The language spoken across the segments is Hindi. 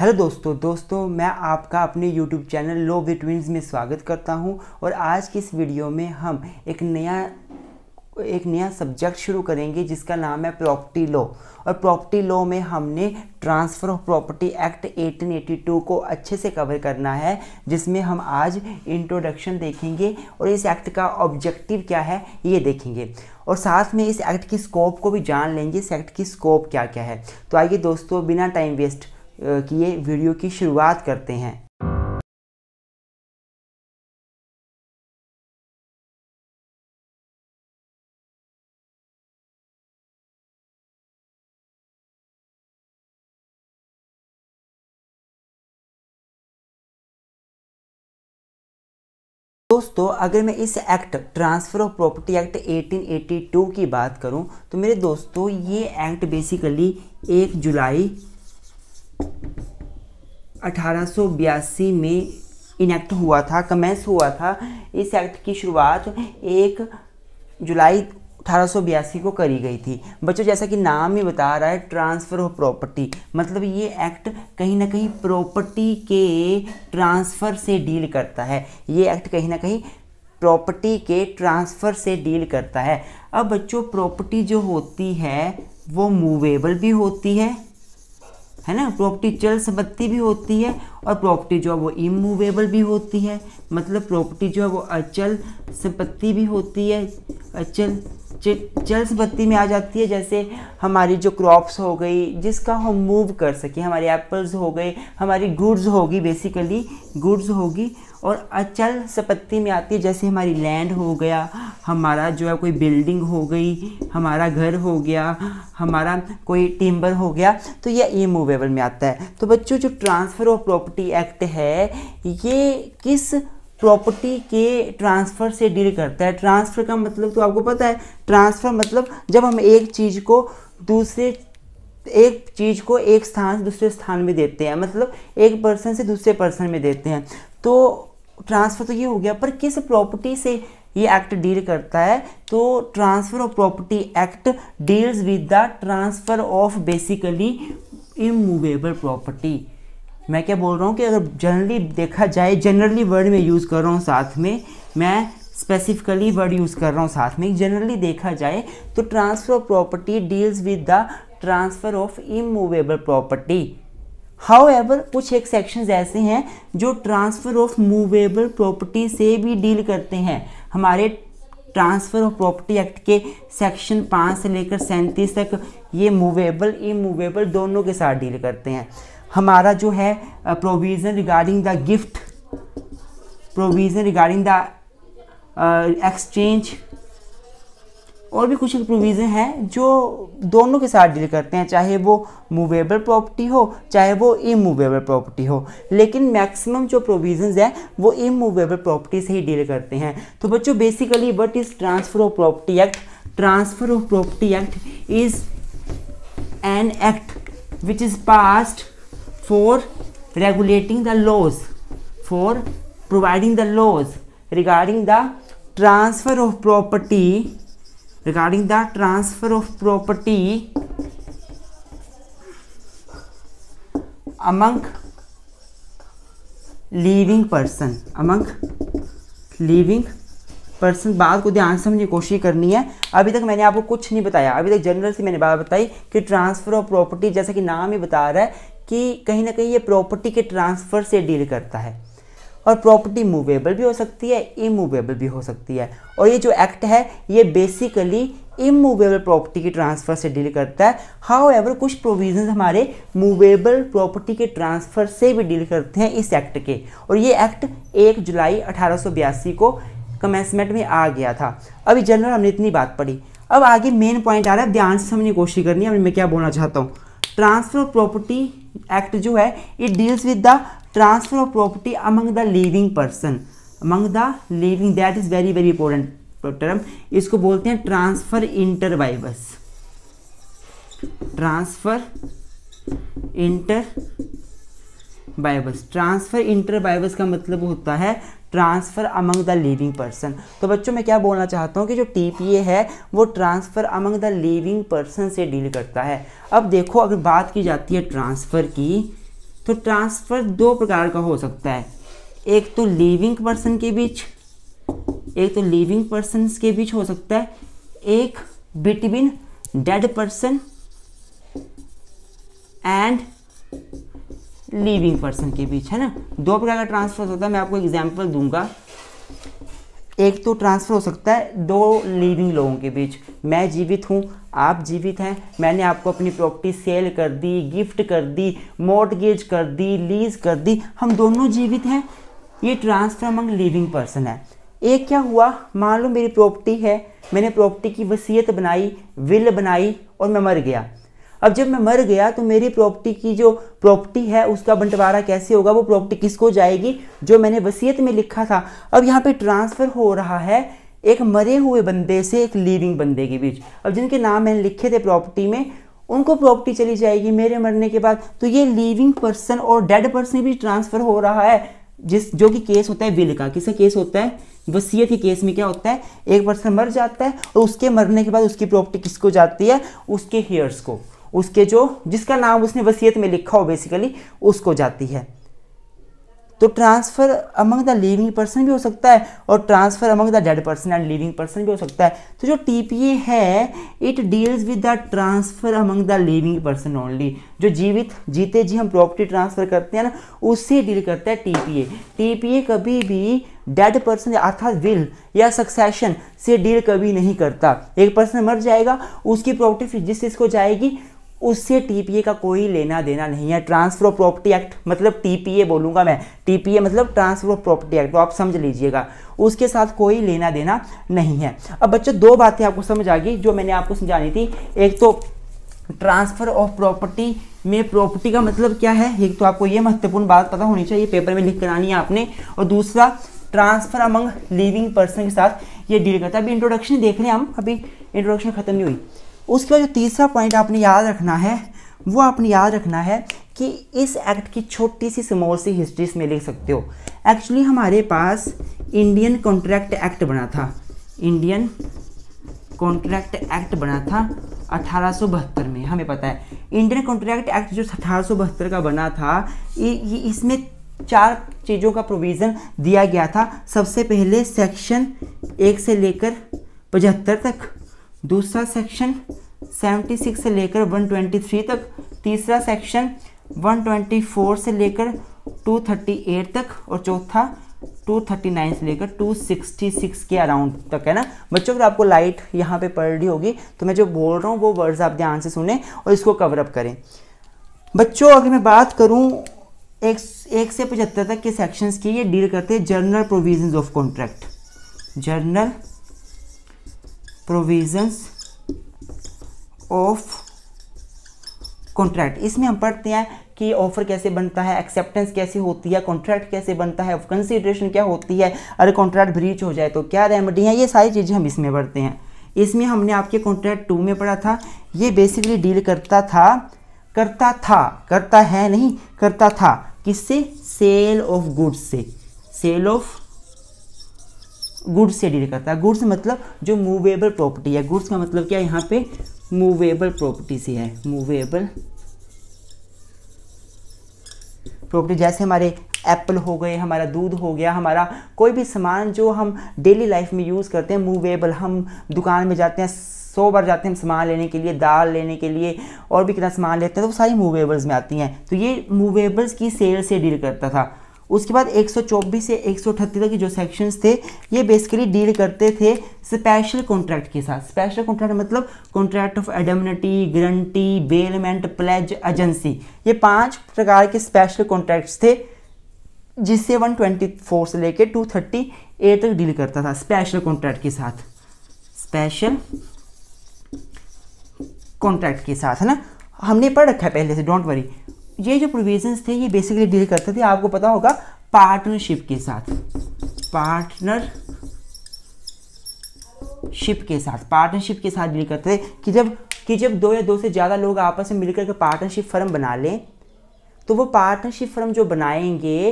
हेलो दोस्तों दोस्तों मैं आपका अपने यूट्यूब चैनल लो विटविंस में स्वागत करता हूं और आज की इस वीडियो में हम एक नया एक नया सब्जेक्ट शुरू करेंगे जिसका नाम है प्रॉपर्टी लॉ और प्रॉपर्टी लॉ में हमने ट्रांसफ़र ऑफ प्रॉपर्टी एक्ट 1882 को अच्छे से कवर करना है जिसमें हम आज इंट्रोडक्शन देखेंगे और इस एक्ट का ऑब्जेक्टिव क्या है ये देखेंगे और साथ में इस एक्ट की स्कोप को भी जान लेंगे इस एक्ट की स्कोप क्या क्या है तो आइए दोस्तों बिना टाइम वेस्ट किए वीडियो की शुरुआत करते हैं दोस्तों अगर मैं इस act transfer of property act 1882 की बात करूं तो मेरे दोस्तों ये एक्ट बेसिकली एक जुलाई 1882 में इनेक्ट हुआ था कमेंस हुआ था इस एक्ट की शुरुआत एक जुलाई अठारह को करी गई थी बच्चों जैसा कि नाम ही बता रहा है ट्रांसफ़र ऑफ प्रॉपर्टी मतलब ये एक्ट कहीं ना कहीं प्रॉपर्टी के ट्रांसफ़र से डील करता है ये एक्ट कहीं ना कहीं प्रॉपर्टी के ट्रांसफ़र से डील करता है अब बच्चों प्रॉपर्टी जो होती है वो मूवेबल भी होती है है ना प्रॉपर्टी चल संपत्ति भी होती है और प्रॉपर्टी जो है वो इमूवेबल भी होती है मतलब प्रॉपर्टी जो है वो अचल संपत्ति भी होती है अचल चल संपत्ति में आ जाती है जैसे हमारी जो क्रॉप्स हो गई जिसका हम मूव कर सकें हमारे एप्पल्स हो गए हमारी गुड्स होगी बेसिकली गुड्स होगी और अचल संपत्ति में आती है जैसे हमारी लैंड हो गया हमारा जो है कोई बिल्डिंग हो गई हमारा घर हो गया हमारा कोई टिम्बर हो गया तो ये इमूवेबल में आता है तो बच्चों जो ट्रांसफ़र ऑफ प्रॉपर्टी एक्ट है ये किस प्रॉपर्टी के ट्रांसफ़र से डील करता है ट्रांसफ़र का मतलब तो आपको पता है ट्रांसफ़र मतलब जब हम एक चीज़ को दूसरे एक चीज़ को एक स्थान से दूसरे स्थान में देते हैं मतलब एक पर्सन से दूसरे पर्सन में देते हैं तो ट्रांसफ़र तो ये हो गया पर किस प्रॉपर्टी से ये एक्ट डील करता है तो transfer of property act deals with the transfer of basically immovable property मैं क्या बोल रहा हूँ कि अगर जनरली देखा जाए जनरली वर्ड में यूज़ कर रहा हूँ साथ में मैं स्पेसिफिकली वर्ड यूज़ कर रहा हूँ साथ में जनरली देखा जाए तो transfer of property deals with the transfer of immovable property however कुछ एक सेक्शन ऐसे हैं जो ट्रांसफ़र ऑफ मूवेबल प्रॉपर्टी से भी डील करते हैं हमारे ट्रांसफ़र ऑफ प्रॉपर्टी एक्ट के सेक्शन पाँच से लेकर सैंतीस तक ये मूवेबल इमूवेबल दोनों के साथ डील करते हैं हमारा जो है provision regarding the gift provision regarding the exchange और भी कुछ प्रोविज़न हैं जो दोनों के साथ डील करते हैं चाहे वो मूवेबल प्रॉपर्टी हो चाहे वो इमूवेबल प्रॉपर्टी हो लेकिन मैक्सिमम जो प्रोविज़न हैं वो इमूवेबल प्रॉपर्टी से ही डील करते हैं तो बच्चों basically what is transfer of property act transfer of property act is an act which is passed for regulating the laws for providing the laws regarding the transfer of property regarding the transfer of property among living person among living person बात को ध्यान से समझने की कोशिश करनी है अभी तक मैंने आपको कुछ नहीं बताया अभी तक जनरल से मैंने बात बताई कि ट्रांसफ़र ऑफ प्रॉपर्टी जैसा कि नाम ही बता रहा है कि कहीं ना कहीं ये प्रॉपर्टी के ट्रांसफ़र से डील करता है और प्रॉपर्टी मूवेबल भी हो सकती है इमूवेबल भी हो सकती है और ये जो एक्ट है ये बेसिकली इमूवेबल प्रॉपर्टी के ट्रांसफ़र से डील करता है हाउ एवर कुछ प्रोविजन हमारे मूवेबल प्रॉपर्टी के ट्रांसफ़र से भी डील करते हैं इस एक्ट के और ये एक्ट एक जुलाई अठारह को कमेंसमेंट में आ गया था अभी जनरल हमने इतनी बात पढ़ी अब आगे मेन पॉइंट आ रहा है ध्यान से समझने की कोशिश करनी है मैं क्या बोलना चाहता हूँ ट्रांसफ़र प्रॉपर्टी एक्ट जो है it deals with the transfer of property among the living person among the living that is very very important term इसको बोलते हैं transfer inter vivos transfer inter vivos transfer inter vivos का मतलब होता है transfer among the living person तो बच्चों मैं क्या बोलना चाहता हूँ कि जो टी है वो transfer among the living person से डील करता है अब देखो अगर बात की जाती है ट्रांसफ़र की तो ट्रांसफ़र दो प्रकार का हो सकता है एक तो लिविंग पर्सन के बीच एक तो लिविंग पर्सन के बीच हो सकता है एक between dead person and living person के बीच है ना दो प्रकार का ट्रांसफर होता है मैं आपको एग्जाम्पल दूंगा एक तो ट्रांसफ़र हो सकता है दो लिविंग लोगों के बीच मैं जीवित हूँ आप जीवित हैं मैंने आपको अपनी प्रॉपर्टी सेल कर दी गिफ्ट कर दी मोटगेज कर दी लीज कर दी हम दोनों जीवित हैं ये ट्रांसफ़र अमंग लिविंग पर्सन है एक क्या हुआ मान लो मेरी प्रॉपर्टी है मैंने प्रॉपर्टी की वसीयत बनाई विल बनाई और मैं मर गया अब जब मैं मर गया तो मेरी प्रॉपर्टी की जो प्रॉपर्टी है उसका बंटवारा कैसे होगा वो प्रॉपर्टी किसको जाएगी जो मैंने वसीयत में लिखा था अब यहाँ पे ट्रांसफ़र हो रहा है एक मरे हुए बंदे से एक लिविंग बंदे के बीच अब जिनके नाम मैंने लिखे थे प्रॉपर्टी में उनको प्रॉपर्टी चली जाएगी मेरे मरने के बाद तो ये लिविंग पर्सन और डेड पर्सन भी ट्रांसफ़र हो रहा है जिस जो कि केस होता है विल का किसका केस होता है वसीयत के केस में क्या होता है एक पर्सन मर जाता है और उसके मरने के बाद उसकी प्रॉपर्टी किसको जाती है उसके हेयर्स को उसके जो जिसका नाम उसने वसीयत में लिखा हो बेसिकली उसको जाती है तो transfer among the living person भी हो सकता है और transfer among the dead person and living person भी हो सकता है तो जो टी पी ए है it deals with the transfer among the living person only जो जीवित जीते जी हम प्रॉपर्टी ट्रांसफ़र करते हैं ना उससे डील करता है T P A T P A कभी भी डेड पर्सन अर्थात विल या सक्सेशन से डील कभी नहीं करता एक पर्सन मर जाएगा उसकी प्रॉपर्टी फिर जिस चीज़ को जाएगी उससे टीपीए का कोई लेना देना नहीं है ट्रांसफर ऑफ प्रॉपर्टी एक्ट मतलब टीपीए बोलूंगा मैं टीपीए मतलब ट्रांसफर ऑफ प्रॉपर्टी एक्ट तो आप समझ लीजिएगा उसके साथ कोई लेना देना नहीं है अब बच्चों दो बातें आपको समझ आ गई जो मैंने आपको समझानी थी एक तो ट्रांसफर ऑफ प्रॉपर्टी में प्रॉपर्टी का मतलब क्या है एक तो आपको ये महत्वपूर्ण बात पता होनी चाहिए पेपर में लिख करानी है आपने और दूसरा ट्रांसफर अमंग लिविंग पर्सन के साथ ये डील करता है अभी इंट्रोडक्शन देख रहे हैं हम अभी इंट्रोडक्शन खत्म नहीं हुई उसके बाद जो तीसरा पॉइंट आपने याद रखना है वो आपने याद रखना है कि इस एक्ट की छोटी सी स्मॉल सी हिस्ट्री इसमें लिख सकते हो एक्चुअली हमारे पास इंडियन कॉन्ट्रैक्ट एक्ट बना था इंडियन कॉन्ट्रैक्ट एक्ट बना था अठारह में हमें पता है इंडियन कॉन्ट्रैक्ट एक्ट जो अठारह का बना था इसमें चार चीज़ों का प्रोविज़न दिया गया था सबसे पहले सेक्शन एक से लेकर पचहत्तर तक दूसरा सेक्शन 76 से लेकर 123 तक तीसरा सेक्शन 124 से लेकर 238 तक और चौथा 239 से लेकर 266 के अराउंड तक है ना बच्चों अगर आपको लाइट यहाँ पे पड़ रही होगी तो मैं जो बोल रहा हूँ वो वर्ड्स आप ध्यान से सुने और इसको कवर अप करें बच्चों अगर मैं बात करूँ एक, एक से पचहत्तर तक के सेक्शंस की ये डील करते हैं general provision of contract general provisions of contract इसमें हम पढ़ते हैं कि ऑफर कैसे बनता है एक्सेप्टेंस कैसे होती है कॉन्ट्रैक्ट कैसे बनता है कंसिड्रेशन क्या होती है अगर कॉन्ट्रैक्ट ब्रीच हो जाए तो क्या रेमेडी है ये सारी चीज़ें हम इसमें पढ़ते हैं इसमें हमने आपके कॉन्ट्रैक्ट टू में पढ़ा था ये बेसिकली डील करता था करता था करता है नहीं करता था किससे सेल ऑफ गुड्स से सेल ऑफ गुड्स से डील करता है गुड्स मतलब जो मूवेबल प्रॉपर्टी है गुड्स का मतलब क्या है यहाँ पे मूवेबल प्रॉपर्टी से है मूवेबल प्रॉपर्टी जैसे हमारे एप्पल हो गए हमारा दूध हो गया हमारा कोई भी सामान जो हम डेली लाइफ में यूज़ करते हैं मूवेबल हम दुकान में जाते हैं सौ बार जाते हैं हम सामान लेने के लिए दाल लेने के लिए और भी कितना सामान लेते हैं तो वो सारी मूवेबल्स में आती हैं तो ये मूवेबल्स की सेल से डील करता था उसके बाद 124 से 138 तक जो सेक्शंस थे ये बेसिकली डील करते थे स्पेशल कॉन्ट्रैक्ट के साथ स्पेशल कॉन्ट्रैक्ट मतलब contract of indemnity guarantee bailment pledge agency ये पांच प्रकार के स्पेशल कॉन्ट्रैक्ट्स थे जिससे 124 से लेके 238 तक डील करता था स्पेशल कॉन्ट्रैक्ट के साथ स्पेशल कॉन्ट्रैक्ट के साथ है ना हमने पढ़ रखा है पहले से डोंट वरी ये जो प्रोविजंस थे ये बेसिकली डील करते थे आपको पता होगा पार्टनरशिप के साथ पार्टनर शिप के साथ पार्टनरशिप के साथ डील करते थे कि जब कि जब दो या दो से ज़्यादा लोग आपस में मिलकर के पार्टनरशिप फर्म बना लें तो वो पार्टनरशिप फर्म जो बनाएंगे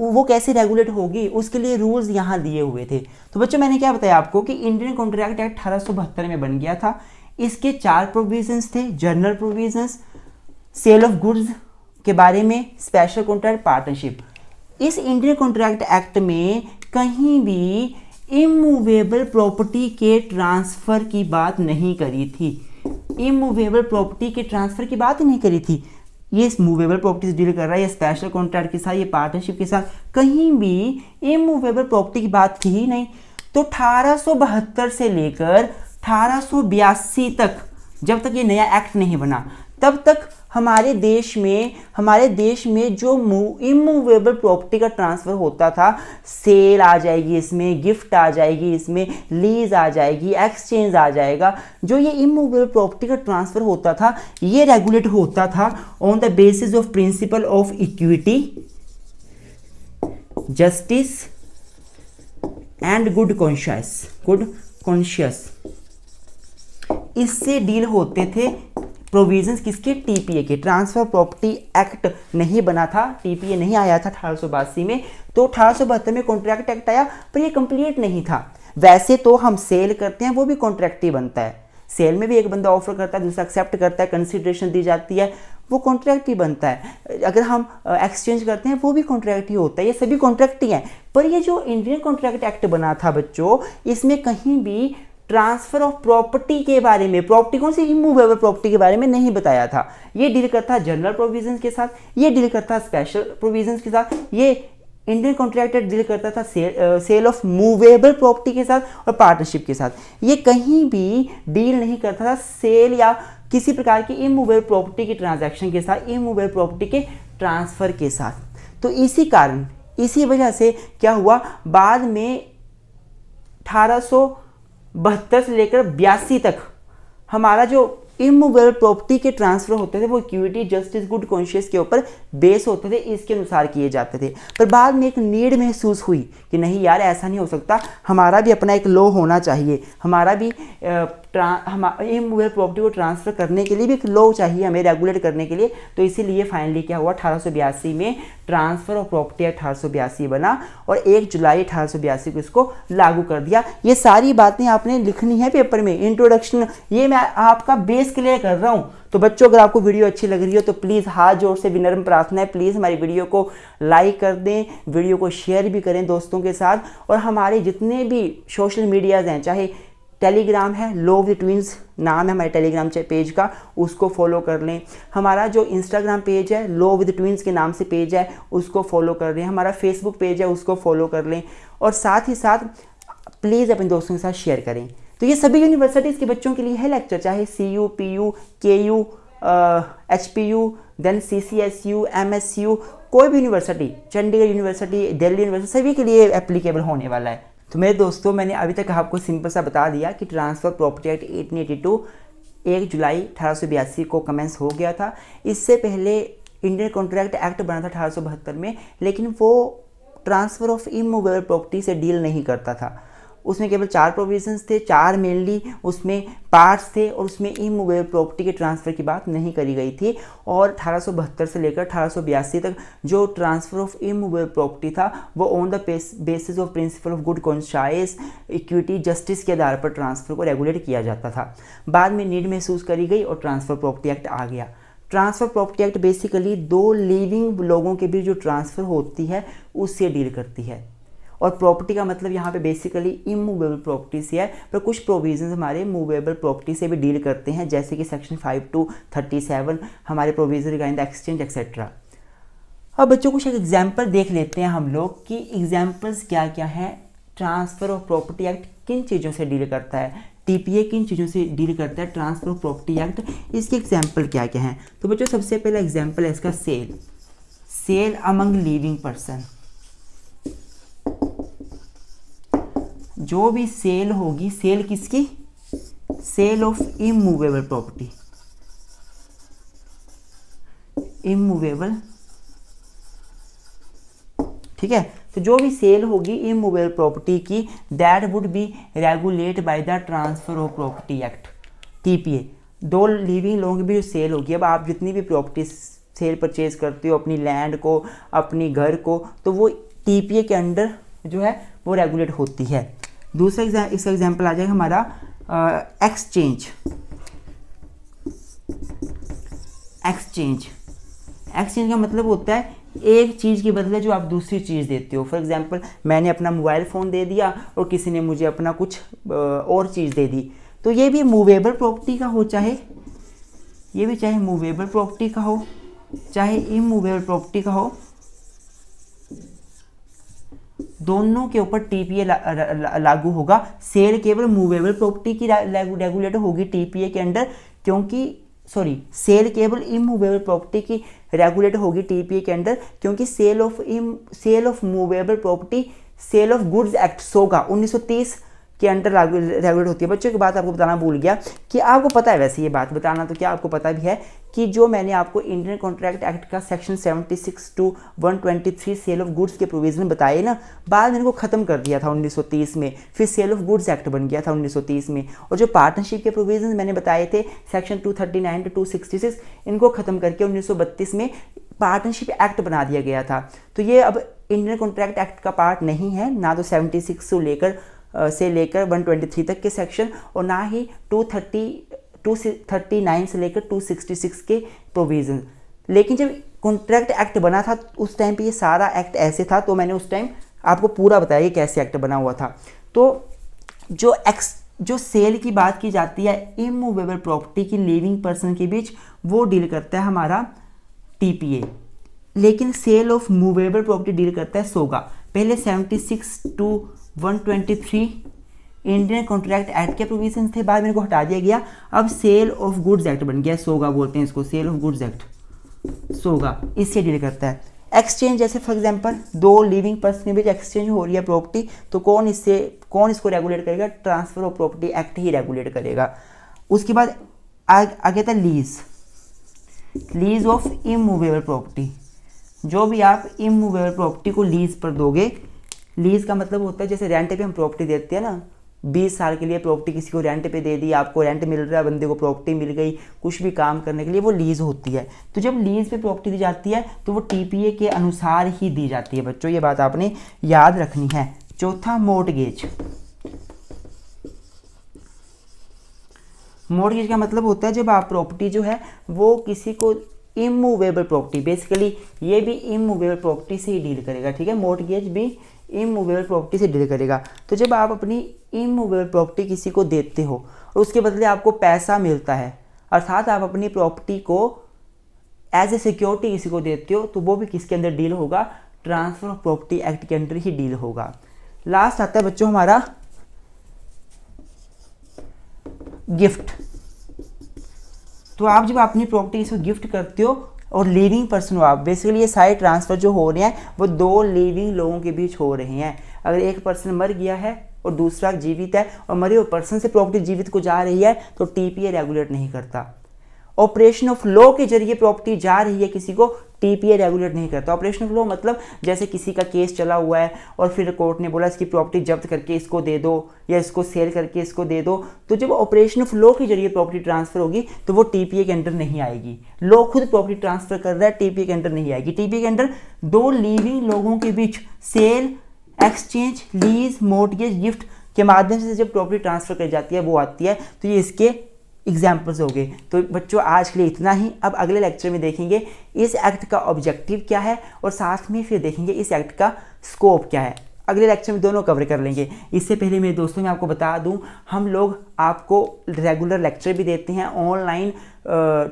वो कैसे रेगुलेट होगी उसके लिए रूल्स यहाँ दिए हुए थे तो बच्चों मैंने क्या बताया आपको कि इंडियन कॉन्ट्रैक्ट एक्ट अठारह में बन गया था इसके चार प्रोविजंस थे general provisions sale of goods के बारे में स्पेशल कॉन्ट्रैक्ट पार्टनरशिप इस इंडियन कॉन्ट्रैक्ट एक्ट में कहीं भी इमूवेबल प्रॉपर्टी के ट्रांसफ़र की बात नहीं करी थी इमूवेबल प्रॉपर्टी के ट्रांसफ़र की बात ही नहीं करी थी ये मूवेबल प्रॉपर्टी से डील कर रहा है या स्पेशल कॉन्ट्रैक्ट के साथ ये पार्टनरशिप के साथ कहीं भी इमूवेबल प्रॉपर्टी की बात थी ही नहीं तो अठारह से लेकर अठारह तक जब तक ये नया एक्ट नहीं बना तब तक हमारे देश में हमारे देश में जो इमूवेबल प्रॉपर्टी का ट्रांसफ़र होता था सेल आ जाएगी इसमें गिफ्ट आ जाएगी इसमें लीज आ जाएगी एक्सचेंज आ जाएगा जो ये इमूवेबल प्रॉपर्टी का ट्रांसफ़र होता था ये रेगुलेट होता था on the basis of principle of equity justice and good conscience good conscience इससे डील होते थे प्रोविजंस किसके टीपीए के ट्रांसफर प्रॉपर्टी एक्ट नहीं बना था टीपीए नहीं आया था अठारह में तो अठारह में कॉन्ट्रैक्ट एक्ट आया पर ये कंप्लीट नहीं था वैसे तो हम सेल करते हैं वो भी कॉन्ट्रैक्ट ही बनता है सेल में भी एक बंदा ऑफर करता है दूसरा एक्सेप्ट करता है कंसिड्रेशन दी जाती है वो कॉन्ट्रैक्ट ही बनता है अगर हम एक्सचेंज करते हैं वो भी कॉन्ट्रैक्ट ही होता है ये सभी कॉन्ट्रैक्ट ही हैं पर ये जो इंडियन कॉन्ट्रैक्ट एक्ट बना था बच्चों इसमें कहीं भी ट्रांसफर ऑफ प्रॉपर्टी के बारे में प्रॉपर्टी कौन सी इमूवेबल प्रॉपर्टी के बारे में नहीं बताया था ये डील करता जनरल प्रोविजंस के साथ ये डील करता स्पेशल प्रोविजंस के साथ ये इंडियन कॉन्ट्रैक्टर डील करता था sale sale of movable property के साथ और पार्टनरशिप के साथ ये कहीं भी डील नहीं करता था सेल या किसी प्रकार की इमूवेबल प्रॉपर्टी की ट्रांजैक्शन के साथ इमूवेबल प्रॉपर्टी के ट्रांसफ़र के साथ तो इसी कारण इसी वजह से क्या हुआ बाद में अठारह बहत्तर से लेकर बयासी तक हमारा जो इमोबल प्रॉपर्टी के ट्रांसफर होते थे वो इक्विटी जस्टिस गुड कॉन्शियस के ऊपर बेस होते थे इसके अनुसार किए जाते थे पर बाद में एक नीड महसूस हुई कि नहीं यार ऐसा नहीं हो सकता हमारा भी अपना एक लॉ होना चाहिए हमारा भी आ, हम इमूवेबल प्रॉपर्टी को ट्रांसफर करने के लिए भी एक लॉ चाहिए हमें रेगुलेट करने के लिए तो इसीलिए फाइनली क्या हुआ अठारह में ट्रांसफर ऑफ प्रॉपर्टी अठारह बना और एक जुलाई अठारह को इसको लागू कर दिया ये सारी बातें आपने लिखनी है पेपर में इंट्रोडक्शन ये मैं आपका बेस क्लियर कर रहा हूँ तो बच्चों अगर आपको वीडियो अच्छी लग रही हो तो प्लीज़ हाथ जोर से विनम्र प्रार्थना है प्लीज़ हमारी वीडियो को लाइक कर दें वीडियो को शेयर भी करें दोस्तों के साथ और हमारे जितने भी सोशल मीडियाज़ हैं चाहे टेलीग्राम है लोव द ट्विंस नाम है हमारे टेलीग्राम पेज का उसको फॉलो कर लें हमारा जो इंस्टाग्राम पेज है लो विद ट्विंस के नाम से पेज है उसको फॉलो कर लें हमारा फेसबुक पेज है उसको फॉलो कर लें और साथ ही साथ प्लीज़ अपने दोस्तों के साथ शेयर करें तो ये सभी यूनिवर्सिटीज़ के बच्चों के लिए है लेक्चर चाहे C U P U K U H P U then C C S U M S U कोई भी university Chandigarh university Delhi university सभी के लिए एप्लीकेबल होने वाला है तो मेरे दोस्तों मैंने अभी तक आपको सिंपल सा बता दिया कि transfer property act eighteen eighty two एक जुलाई अठारह को कमेंस हो गया था इससे पहले इंडियन कॉन्ट्रैक्ट एक्ट बना था अठारह में लेकिन वो ट्रांसफ़र ऑफ इमूवेबल प्रॉपर्टी से डील नहीं करता था उसमें केवल चार प्रोविजंस थे चार मेनली उसमें पार्ट्स थे और उसमें इमूवेबल प्रॉपर्टी के ट्रांसफ़र की बात नहीं करी गई थी और अठारह से लेकर अठारह तक जो ट्रांसफ़र ऑफ इमूवेबल प्रॉपर्टी था वो on the basis of principle of good conscience equity justice के आधार पर ट्रांसफ़र को रेगुलेट किया जाता था बाद में नीड महसूस करी गई और ट्रांसफ़र प्रॉपर्टी एक्ट आ गया ट्रांसफ़र प्रॉपर्टी एक्ट बेसिकली दो लिविंग लोगों के बीच जो ट्रांसफ़र होती है उससे डील करती है और प्रॉपर्टी का मतलब यहाँ पे बेसिकली इमूवेबल प्रॉपर्टी से है पर कुछ प्रोविजन हमारे मूवेबल प्रॉपर्टी से भी डील करते हैं जैसे कि section five to thirty seven हमारे provision regarding the exchange etcetera अब बच्चों कुछ एक एग्जाम्पल देख लेते हैं हम लोग कि एग्जाम्पल्स क्या क्या हैं ट्रांसफ़र ऑफ प्रॉपर्टी एक्ट किन चीज़ों से डील करता है टीपीए किन चीज़ों से डील करता है ट्रांसफर ऑफ प्रॉपर्टी एक्ट इसके एग्जाम्पल क्या क्या हैं तो बच्चों सबसे पहला एग्जाम्पल है इसका sale sale among living person जो भी सेल होगी सेल किसकी sale of immovable property immovable ठीक है तो जो भी सेल होगी इमूवेबल प्रॉपर्टी की that would be regulate by the transfer of property act TPA दो लिविंग लोन भी सेल होगी अब आप जितनी भी प्रॉपर्टी सेल परचेज करते हो अपनी लैंड को अपनी घर को तो वो टीपीए के अंडर जो है वो रेगुलेट होती है दूसरा एग्जाम इसका एग्जाम्पल आ जाएगा हमारा एक्सचेंज एक्सचेंज एक्सचेंज का मतलब होता है एक चीज़ के बदले जो आप दूसरी चीज़ देते हो फॉर एग्ज़ाम्पल मैंने अपना मोबाइल फ़ोन दे दिया और किसी ने मुझे अपना कुछ और चीज़ दे दी तो ये भी मूवेबल प्रॉपर्टी का हो चाहे ये भी चाहे मूवेबल प्रॉपर्टी का हो चाहे इमूवेबल प्रॉपर्टी का हो दोनों के ऊपर टीपीए लागू होगा सेल केवल मूवेबल प्रॉपर्टी की रेगुलेट होगी टीपीए के अंडर क्योंकि सॉरी सेल केवल इमूवेबल प्रॉपर्टी की रेगुलेट होगी टीपीए के अंडर क्योंकि sale of im sale of movable property sale of goods act SOGA तीस कि अंडर रेगुलेट होती है बच्चों की बात आपको बताना भूल गया कि आपको पता है वैसे ये बात बताना तो क्या आपको पता भी है कि जो मैंने आपको इंडियन कॉन्ट्रैक्ट एक्ट का section 76 to 123 sale of goods के प्रोविज़न बताए ना बाद में इनको ख़त्म कर दिया था 1930 में फिर सेल ऑफ गुड्स एक्ट बन गया था 1930 में और जो पार्टनरशिप के प्रोविज़न मैंने बताए थे सेक्शन 239 टू 266 इनको ख़त्म करके 1932 में पार्टनरशिप एक्ट बना दिया गया था तो ये अब इंडियन कॉन्ट्रैक्ट एक्ट का पार्ट नहीं है ना तो सेवेंटी सिक्स से लेकर से लेकर 123 तक के सेक्शन और ना ही 230 239 से लेकर 266 के प्रोविज़न लेकिन जब कॉन्ट्रैक्ट एक्ट बना था उस टाइम पे ये सारा एक्ट ऐसे था तो मैंने उस टाइम आपको पूरा बताया कि कैसे एक्ट बना हुआ था तो जो एक्स जो सेल की बात की जाती है इमूवेबल प्रॉपर्टी की लिविंग पर्सन के बीच वो डील करता है हमारा टी लेकिन sale of movable property deal करता है सोगा पहले 76 टू 123 इंडियन कॉन्ट्रैक्ट एक्ट के प्रोविजन थे बाद में को हटा दिया गया अब सेल ऑफ गुड्स एक्ट बन गया सोगा बोलते हैं इसको sale of goods act SOGA इससे डील करता है एक्सचेंज जैसे फॉर एग्जांपल दो लिविंग पर्सन के बीच एक्सचेंज हो रही है प्रॉपर्टी तो कौन इससे कौन इसको रेगुलेट करेगा ट्रांसफर ऑफ प्रॉपर्टी एक्ट ही रेगुलेट करेगा उसके बाद आगे था lease lease of immovable property जो भी आप इमूवेबल प्रॉपर्टी को लीज पर दोगे लीज का मतलब होता है जैसे रेंट पे हम प्रॉपर्टी देते हैं ना बीस साल के लिए प्रॉपर्टी किसी को रेंट पे दे दी आपको रेंट मिल रहा है बंदे को प्रॉपर्टी मिल गई कुछ भी काम करने के लिए वो लीज़ होती है तो जब लीज़ पे प्रॉपर्टी दी जाती है तो वो टीपीए के अनुसार ही दी जाती है बच्चों ये बात आपने याद रखनी है चौथा मोटगेज मोटगेज का मतलब होता है जब आप प्रॉपर्टी जो है वो किसी को इमूवेबल प्रॉपर्टी बेसिकली ये भी इमूवेबल प्रॉपर्टी से ही डील करेगा ठीक है मोटगेज भी इमूवेबल प्रॉपर्टी से डील करेगा तो जब आप अपनी इमूवेबल प्रॉपर्टी किसी को देते हो और उसके बदले आपको पैसा मिलता है अर्थात आप अपनी प्रॉपर्टी को एज ए सिक्योरिटी किसी को देते हो तो वो भी किसके अंदर डील होगा ट्रांसफर ऑफ प्रॉपर्टी एक्ट के अंदर ही डील होगा लास्ट आता है बच्चों हमारा गिफ्ट तो आप जब अपनी प्रॉपर्टी इसको गिफ्ट करते हो और लिविंग पर्सन आप बेसिकली ये सारे ट्रांसफ़र जो हो रहे हैं वो दो लिविंग लोगों के बीच हो रहे हैं अगर एक पर्सन मर गया है और दूसरा जीवित है और मरे हुए पर्सन से प्रॉपर्टी जीवित को जा रही है तो टीपीए रेगुलेट नहीं करता ऑपरेशन ऑफ लॉ के जरिए प्रॉपर्टी जा रही है किसी को टीपीए रेगुलेट नहीं करता ऑपरेशन ऑफ लॉ मतलब जैसे किसी का केस चला हुआ है और फिर कोर्ट ने बोला इसकी प्रॉपर्टी जब्त करके इसको दे दो या इसको सेल करके इसको दे दो तो जब ऑपरेशन ऑफ लॉ के जरिए प्रॉपर्टी ट्रांसफर होगी तो वो टीपीए के अंडर नहीं आएगी लॉ खुद प्रॉपर्टी ट्रांसफर कर रहा है टीपीए के अंडर नहीं आएगी टीपीए के अंडर दो लिविंग लोगों के बीच sale exchange lease mortgage gift के माध्यम से जब प्रॉपर्टी ट्रांसफर कर जाती है वो आती है तो ये इसके एग्जाम्पल्स हो गए तो बच्चों आज के लिए इतना ही अब अगले लेक्चर में देखेंगे इस एक्ट का ऑब्जेक्टिव क्या है और साथ में फिर देखेंगे इस एक्ट का स्कोप क्या है अगले लेक्चर में दोनों कवर कर लेंगे इससे पहले मेरे दोस्तों मैं आपको बता दूं हम लोग आपको रेगुलर लेक्चर भी देते हैं ऑनलाइन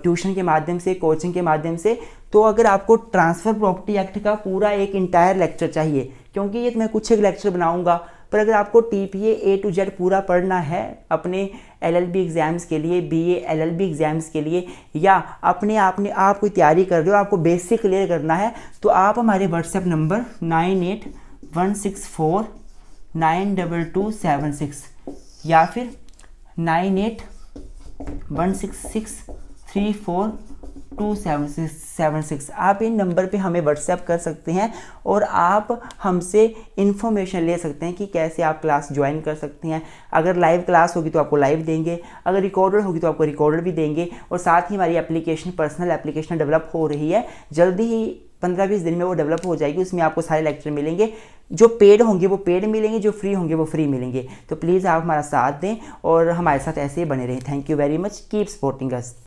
ट्यूशन के माध्यम से कोचिंग के माध्यम से तो अगर आपको ट्रांसफ़र प्रॉपर्टी एक्ट का पूरा एक इंटायर लेक्चर चाहिए क्योंकि ये मैं कुछ एक लेक्चर बनाऊँगा पर अगर आपको T P A to Z पूरा पढ़ना है अपने एल एल बी एग्ज़ाम्स के लिए B L L B exams के लिए या अपने आपने आप कोई तैयारी कर रहे हो आपको बेसिक क्लियर करना है तो आप हमारे WhatsApp number nine eight one six four nine double two seven six या फिर nine eight one six six three four two seven six seven six आप इन नंबर पे हमें व्हाट्सएप कर सकते हैं और आप हमसे इन्फॉर्मेशन ले सकते हैं कि कैसे आप क्लास ज्वाइन कर सकते हैं अगर लाइव क्लास होगी तो आपको लाइव देंगे अगर रिकॉर्डेड होगी तो आपको रिकॉर्डेड भी देंगे और साथ ही हमारी एप्लीकेशन पर्सनल एप्लीकेशन डेवलप हो रही है जल्दी ही पंद्रह बीस दिन में वो डेवलप हो जाएगी उसमें आपको सारे लेक्चर मिलेंगे जो पेड होंगे वो पेड मिलेंगे जो फ्री होंगे वो फ्री मिलेंगे तो प्लीज़ आप हमारा साथ दें और हमारे साथ ऐसे ही बने रहें thank you very much keep supporting us